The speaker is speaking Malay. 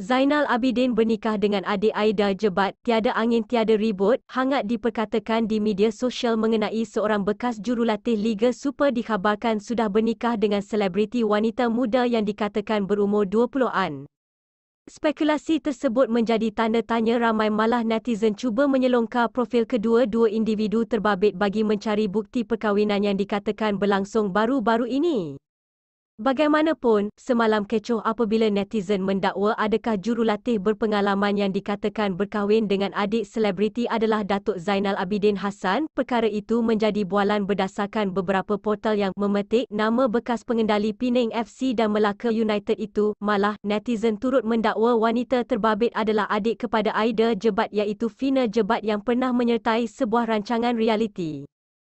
Zainal Abidin bernikah dengan adik Aida Jebat, tiada angin tiada ribut, hangat diperkatakan di media sosial mengenai seorang bekas jurulatih Liga Super dikhabarkan sudah bernikah dengan selebriti wanita muda yang dikatakan berumur 20-an. Spekulasi tersebut menjadi tanda tanya ramai malah netizen cuba menyelongkar profil kedua-dua individu terbabit bagi mencari bukti perkahwinan yang dikatakan berlangsung baru-baru ini. Bagaimanapun, semalam kecoh apabila netizen mendakwa adakah jurulatih berpengalaman yang dikatakan berkahwin dengan adik selebriti adalah Datuk Zainal Abidin Hassan. Perkara itu menjadi bualan berdasarkan beberapa portal yang memetik nama bekas pengendali Penang FC dan Melaka United itu. Malah, netizen turut mendakwa wanita terbabit adalah adik kepada Aida Jebat iaitu Fina Jebat yang pernah menyertai sebuah rancangan realiti.